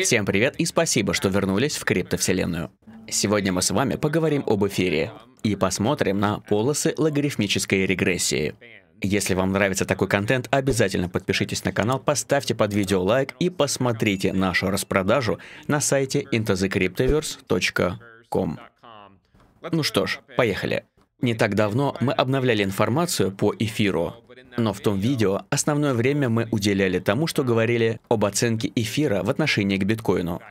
Всем привет и спасибо, что вернулись в криптовселенную. Сегодня мы с вами поговорим об эфире и посмотрим на полосы логарифмической регрессии. Если вам нравится такой контент, обязательно подпишитесь на канал, поставьте под видео лайк и посмотрите нашу распродажу на сайте intothecryptoverse.com. Ну что ж, поехали. Не так давно мы обновляли информацию по эфиру, но в том видео основное время мы уделяли тому, что говорили об оценке эфира в отношении к биткоину,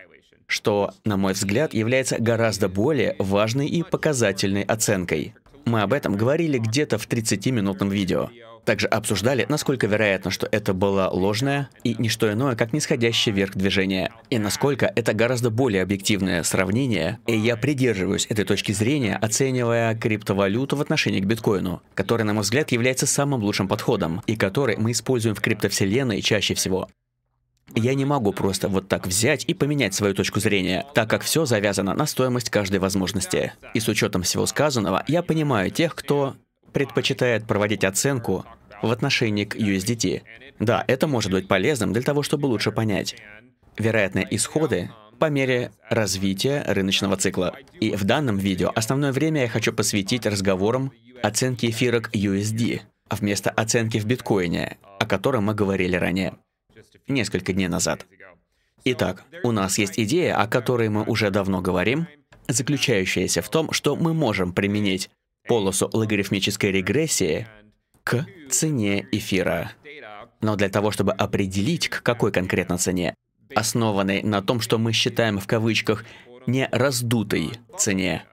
что, на мой взгляд, является гораздо более важной и показательной оценкой. Мы об этом говорили где-то в 30-минутном видео. Также обсуждали, насколько вероятно, что это было ложное и не что иное, как нисходящее вверх движение, и насколько это гораздо более объективное сравнение, и я придерживаюсь этой точки зрения, оценивая криптовалюту в отношении к биткоину, который, на мой взгляд, является самым лучшим подходом, и который мы используем в криптовселенной чаще всего. Я не могу просто вот так взять и поменять свою точку зрения, так как все завязано на стоимость каждой возможности. И с учетом всего сказанного, я понимаю тех, кто предпочитает проводить оценку в отношении к USDT. Да, это может быть полезным для того, чтобы лучше понять вероятные исходы по мере развития рыночного цикла. И в данном видео основное время я хочу посвятить разговорам оценки эфирок USD а вместо оценки в биткоине, о котором мы говорили ранее несколько дней назад. Итак, у нас есть идея, о которой мы уже давно говорим, заключающаяся в том, что мы можем применить полосу логарифмической регрессии к цене эфира. Но для того, чтобы определить, к какой конкретно цене, основанной на том, что мы считаем в кавычках не раздутой цене»,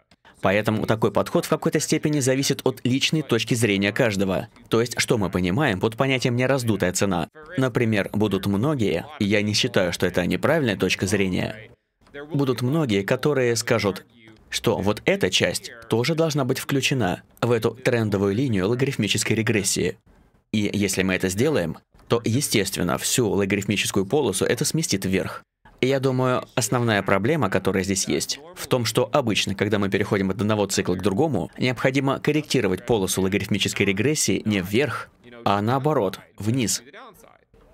Поэтому такой подход в какой-то степени зависит от личной точки зрения каждого. То есть, что мы понимаем под понятием «нераздутая цена». Например, будут многие, и я не считаю, что это неправильная точка зрения, будут многие, которые скажут, что вот эта часть тоже должна быть включена в эту трендовую линию логарифмической регрессии. И если мы это сделаем, то, естественно, всю логарифмическую полосу это сместит вверх. И я думаю, основная проблема, которая здесь есть, в том, что обычно, когда мы переходим от одного цикла к другому, необходимо корректировать полосу логарифмической регрессии не вверх, а наоборот, вниз.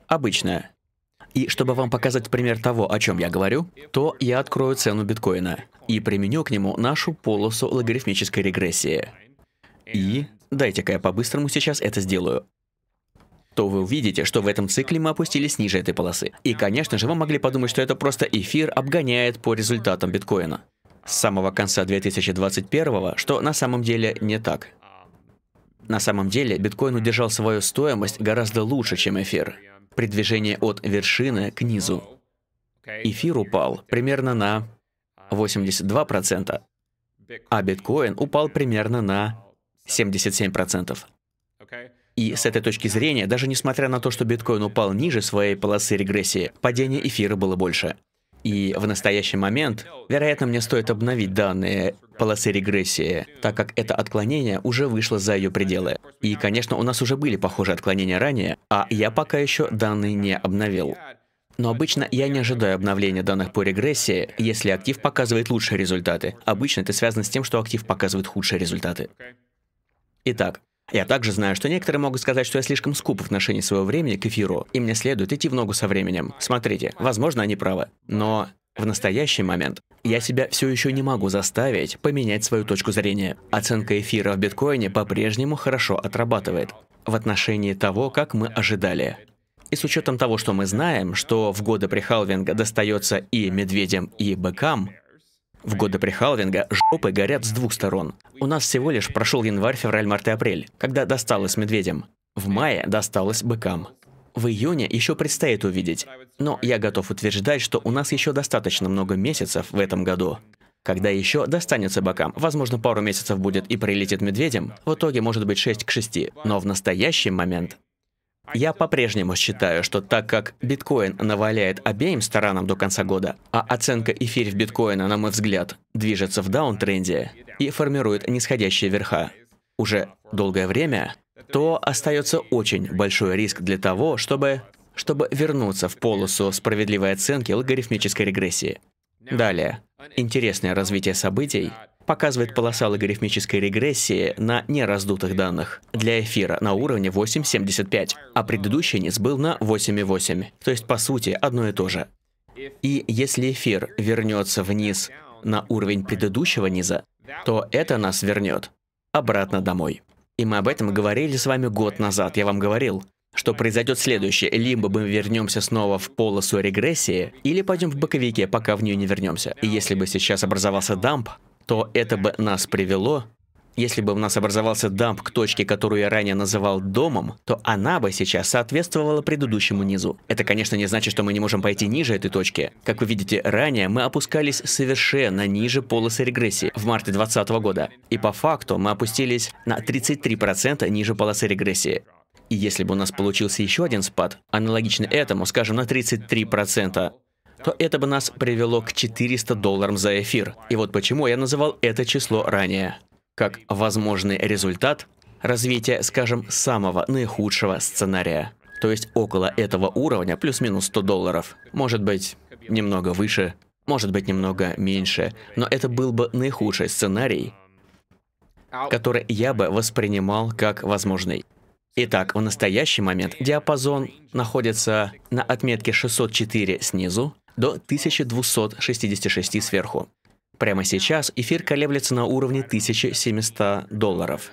Обычно. И чтобы вам показать пример того, о чем я говорю, то я открою цену биткоина и применю к нему нашу полосу логарифмической регрессии. И, дайте-ка я по-быстрому сейчас это сделаю то вы увидите, что в этом цикле мы опустились ниже этой полосы. И, конечно же, вы могли подумать, что это просто эфир обгоняет по результатам биткоина. С самого конца 2021, что на самом деле не так. На самом деле, биткоин удержал свою стоимость гораздо лучше, чем эфир. При движении от вершины к низу. Эфир упал примерно на 82%, а биткоин упал примерно на 77%. И с этой точки зрения, даже несмотря на то, что биткоин упал ниже своей полосы регрессии, падение эфира было больше. И в настоящий момент, вероятно, мне стоит обновить данные полосы регрессии, так как это отклонение уже вышло за ее пределы. И, конечно, у нас уже были похожие отклонения ранее, а я пока еще данные не обновил. Но обычно я не ожидаю обновления данных по регрессии, если актив показывает лучшие результаты. Обычно это связано с тем, что актив показывает худшие результаты. Итак, я также знаю, что некоторые могут сказать, что я слишком скуп в отношении своего времени к эфиру, и мне следует идти в ногу со временем. Смотрите, возможно, они правы. Но в настоящий момент я себя все еще не могу заставить поменять свою точку зрения. Оценка эфира в биткоине по-прежнему хорошо отрабатывает в отношении того, как мы ожидали. И с учетом того, что мы знаем, что в годы при Халвинга достается и медведям, и быкам, в годы прихалвинга жопы горят с двух сторон. У нас всего лишь прошел январь, февраль, март и апрель, когда досталось медведям. В мае досталось быкам. В июне еще предстоит увидеть. Но я готов утверждать, что у нас еще достаточно много месяцев в этом году. Когда еще достанется бокам, возможно, пару месяцев будет и прилетит медведем, в итоге может быть 6 к 6, но в настоящий момент я по-прежнему считаю, что так как биткоин наваляет обеим сторонам до конца года, а оценка эфир в биткоина, на мой взгляд, движется в даунтренде и формирует нисходящие верха уже долгое время, то остается очень большой риск для того, чтобы, чтобы вернуться в полосу справедливой оценки логарифмической регрессии. Далее. Интересное развитие событий показывает полоса логарифмической регрессии на нераздутых данных для эфира на уровне 8.75, а предыдущий низ был на 8.8, то есть по сути одно и то же. И если эфир вернется вниз на уровень предыдущего низа, то это нас вернет обратно домой. И мы об этом говорили с вами год назад, я вам говорил, что произойдет следующее. Либо мы вернемся снова в полосу регрессии, или пойдем в боковике, пока в нее не вернемся. И если бы сейчас образовался дамп, то это бы нас привело если бы у нас образовался дамп к точке, которую я ранее называл домом, то она бы сейчас соответствовала предыдущему низу. Это, конечно, не значит, что мы не можем пойти ниже этой точки. Как вы видите, ранее мы опускались совершенно ниже полосы регрессии в марте 2020 года. И по факту мы опустились на 33% ниже полосы регрессии. И если бы у нас получился еще один спад, аналогичный этому, скажем, на 33%, то это бы нас привело к 400 долларам за эфир. И вот почему я называл это число ранее. Как возможный результат развития, скажем, самого наихудшего сценария. То есть около этого уровня, плюс-минус 100 долларов. Может быть, немного выше, может быть, немного меньше. Но это был бы наихудший сценарий, который я бы воспринимал как возможный. Итак, в настоящий момент диапазон находится на отметке 604 снизу до 1266 сверху. Прямо сейчас эфир колеблется на уровне 1700 долларов.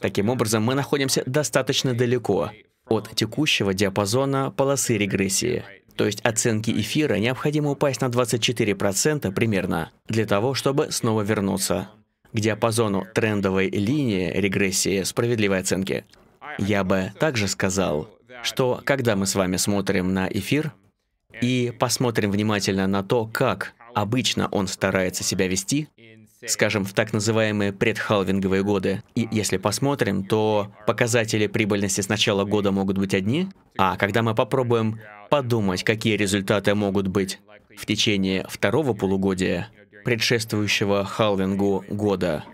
Таким образом, мы находимся достаточно далеко от текущего диапазона полосы регрессии. То есть оценки эфира необходимо упасть на 24% примерно, для того, чтобы снова вернуться к диапазону трендовой линии регрессии справедливой оценки. Я бы также сказал, что когда мы с вами смотрим на эфир, и посмотрим внимательно на то, как обычно он старается себя вести, скажем, в так называемые предхалвинговые годы. И если посмотрим, то показатели прибыльности с начала года могут быть одни, а когда мы попробуем подумать, какие результаты могут быть в течение второго полугодия, предшествующего халвингу года.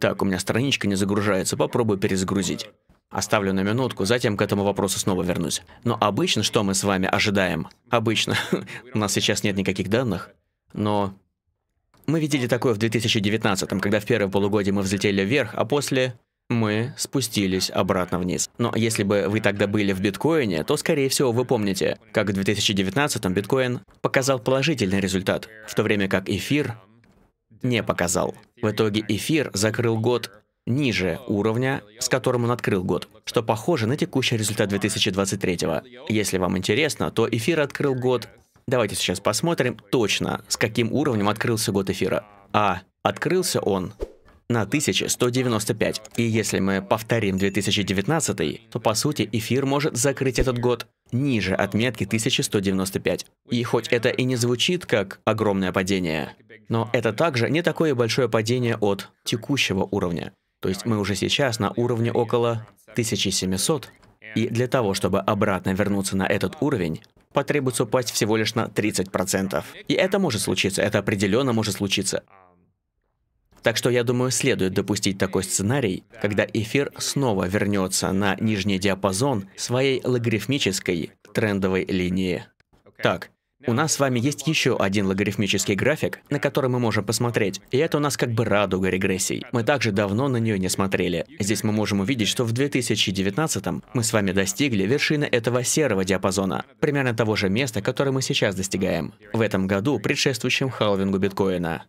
Так, у меня страничка не загружается, попробую перезагрузить. Оставлю на минутку, затем к этому вопросу снова вернусь. Но обычно что мы с вами ожидаем? Обычно. У нас сейчас нет никаких данных. Но мы видели такое в 2019, когда в первом полугодии мы взлетели вверх, а после мы спустились обратно вниз. Но если бы вы тогда были в биткоине, то, скорее всего, вы помните, как в 2019 биткоин показал положительный результат, в то время как эфир не показал. В итоге эфир закрыл год ниже уровня, с которым он открыл год, что похоже на текущий результат 2023. го Если вам интересно, то эфир открыл год. Давайте сейчас посмотрим точно, с каким уровнем открылся год эфира. А открылся он на 1195. И если мы повторим 2019, то по сути эфир может закрыть этот год ниже отметки 1195. И хоть это и не звучит как огромное падение, но это также не такое большое падение от текущего уровня. То есть мы уже сейчас на уровне около 1700. И для того, чтобы обратно вернуться на этот уровень, потребуется упасть всего лишь на 30%. И это может случиться, это определенно может случиться. Так что я думаю, следует допустить такой сценарий, когда эфир снова вернется на нижний диапазон своей логарифмической трендовой линии. Так, у нас с вами есть еще один логарифмический график, на который мы можем посмотреть, и это у нас как бы радуга регрессий. Мы также давно на нее не смотрели. Здесь мы можем увидеть, что в 2019 мы с вами достигли вершины этого серого диапазона, примерно того же места, которое мы сейчас достигаем, в этом году, предшествующем халвингу биткоина.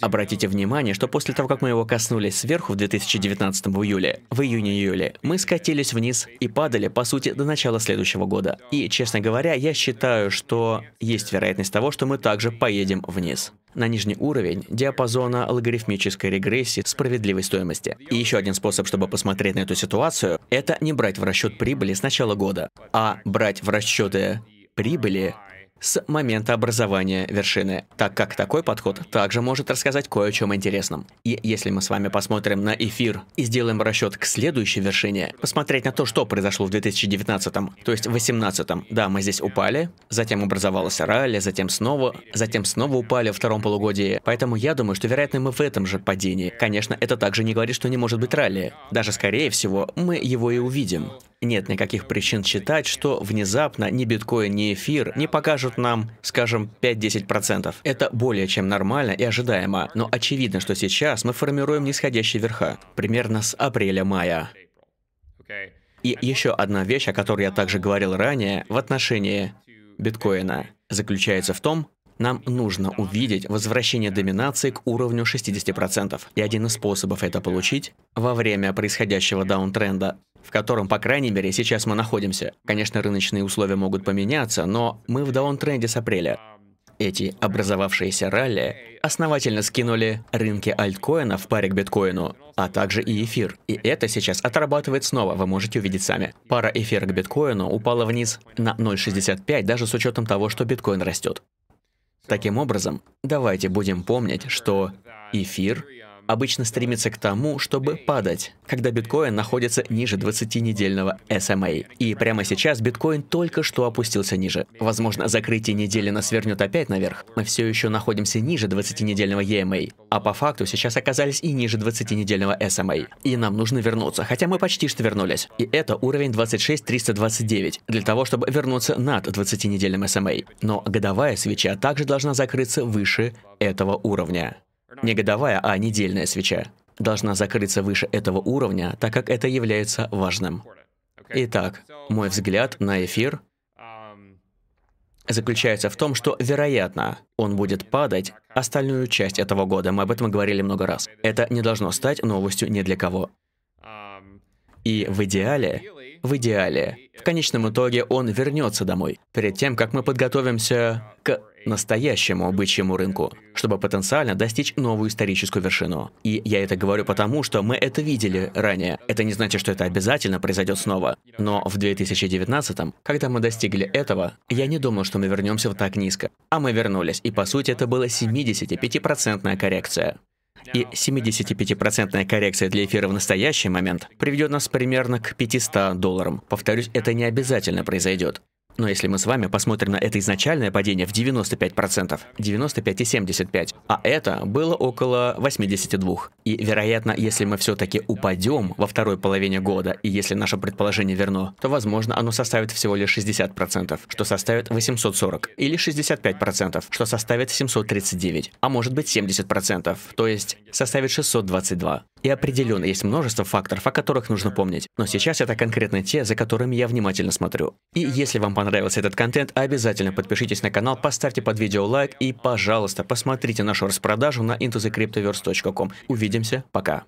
Обратите внимание, что после того, как мы его коснулись сверху в 2019 июле, в июне-июле, мы скатились вниз и падали, по сути, до начала следующего года. И, честно говоря, я считаю, что есть вероятность того, что мы также поедем вниз на нижний уровень диапазона логарифмической регрессии справедливой стоимости. И еще один способ, чтобы посмотреть на эту ситуацию, это не брать в расчет прибыли с начала года, а брать в расчеты прибыли с момента образования вершины, так как такой подход также может рассказать кое о чем интересном. И если мы с вами посмотрим на эфир и сделаем расчет к следующей вершине, посмотреть на то, что произошло в 2019, то есть в 2018, да, мы здесь упали, затем образовалась ралли, затем снова, затем снова упали во втором полугодии, поэтому я думаю, что вероятно мы в этом же падении. Конечно, это также не говорит, что не может быть ралли. Даже скорее всего, мы его и увидим. Нет никаких причин считать, что внезапно ни биткоин, ни эфир не покажут дает нам, скажем, 5-10%. Это более чем нормально и ожидаемо, но очевидно, что сейчас мы формируем нисходящие верха, примерно с апреля-мая. И еще одна вещь, о которой я также говорил ранее в отношении биткоина, заключается в том, нам нужно увидеть возвращение доминации к уровню 60%. И один из способов это получить во время происходящего даунтренда в котором, по крайней мере, сейчас мы находимся. Конечно, рыночные условия могут поменяться, но мы в даунтренде с апреля. Эти образовавшиеся ралли основательно скинули рынки альткоина в паре к биткоину, а также и эфир. И это сейчас отрабатывает снова, вы можете увидеть сами. Пара эфира к биткоину упала вниз на 0,65, даже с учетом того, что биткоин растет. Таким образом, давайте будем помнить, что эфир обычно стремится к тому, чтобы падать, когда биткоин находится ниже 20-недельного SMA. Эм и прямо сейчас биткоин только что опустился ниже. Возможно, закрытие недели нас вернет опять наверх. Мы все еще находимся ниже 20-недельного EMA, эм а по факту сейчас оказались и ниже 20-недельного SMA. Эм и нам нужно вернуться, хотя мы почти что вернулись. И это уровень 26329, для того, чтобы вернуться над 20-недельным SMA. Но годовая свеча также должна закрыться выше этого уровня. Не годовая, а недельная свеча должна закрыться выше этого уровня, так как это является важным. Итак, мой взгляд на эфир заключается в том, что, вероятно, он будет падать остальную часть этого года. Мы об этом говорили много раз. Это не должно стать новостью ни для кого. И в идеале, в идеале, в конечном итоге он вернется домой, перед тем, как мы подготовимся к настоящему бычьему рынку, чтобы потенциально достичь новую историческую вершину. И я это говорю потому, что мы это видели ранее. Это не значит, что это обязательно произойдет снова. Но в 2019, м когда мы достигли этого, я не думал, что мы вернемся вот так низко. А мы вернулись, и по сути это была 75% коррекция. И 75% коррекция для эфира в настоящий момент приведет нас примерно к 500 долларам. Повторюсь, это не обязательно произойдет. Но если мы с вами посмотрим на это изначальное падение в 95%, 95,75, а это было около 82. И, вероятно, если мы все-таки упадем во второй половине года, и если наше предположение верно, то, возможно, оно составит всего лишь 60%, что составит 840, или 65%, что составит 739, а может быть 70%, то есть составит 622. И определенно есть множество факторов, о которых нужно помнить. Но сейчас это конкретно те, за которыми я внимательно смотрю. И если вам понравился этот контент, обязательно подпишитесь на канал, поставьте под видео лайк и, пожалуйста, посмотрите нашу распродажу на intothecryptoverse.com. Увидимся, пока.